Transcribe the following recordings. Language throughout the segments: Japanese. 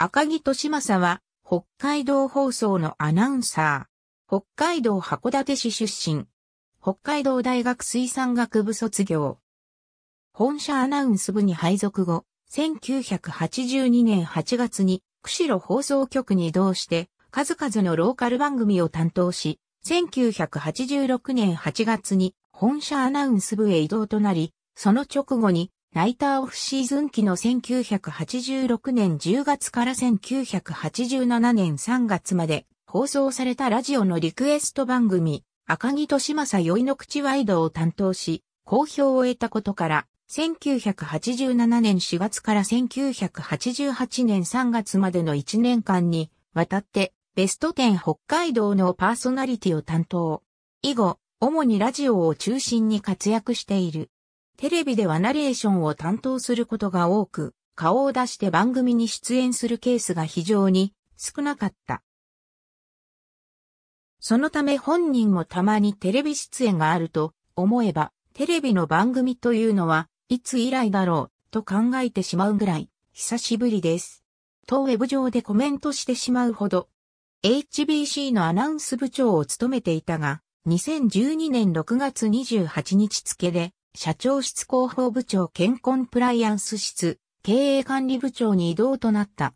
赤木俊正は、北海道放送のアナウンサー。北海道函館市出身。北海道大学水産学部卒業。本社アナウンス部に配属後、1982年8月に釧路放送局に移動して、数々のローカル番組を担当し、1986年8月に本社アナウンス部へ移動となり、その直後にライターオフシーズン期の1986年10月から1987年3月まで放送されたラジオのリクエスト番組、赤木と正さ酔いの口ワイドを担当し、好評を得たことから、1987年4月から1988年3月までの1年間に、わたって、ベスト10北海道のパーソナリティを担当。以後、主にラジオを中心に活躍している。テレビではナレーションを担当することが多く、顔を出して番組に出演するケースが非常に少なかった。そのため本人もたまにテレビ出演があると思えば、テレビの番組というのはいつ以来だろうと考えてしまうぐらい久しぶりです。とウェブ上でコメントしてしまうほど、HBC のアナウンス部長を務めていたが、2012年6月28日付で社長室広報部長兼コンプライアンス室、経営管理部長に異動となった。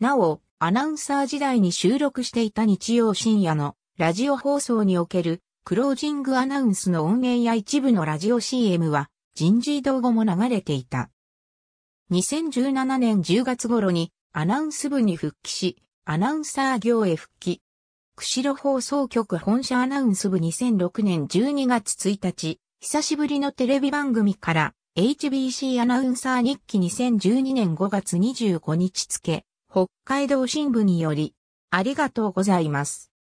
なお、アナウンサー時代に収録していた日曜深夜のラジオ放送におけるクロージングアナウンスの音源や一部のラジオ CM は人事異動後も流れていた。2017年10月頃にアナウンス部に復帰し、アナウンサー業へ復帰。釧路放送局本社アナウンス部2006年12月1日、久しぶりのテレビ番組から HBC アナウンサー日記2012年5月25日付、北海道新聞により、ありがとうございます。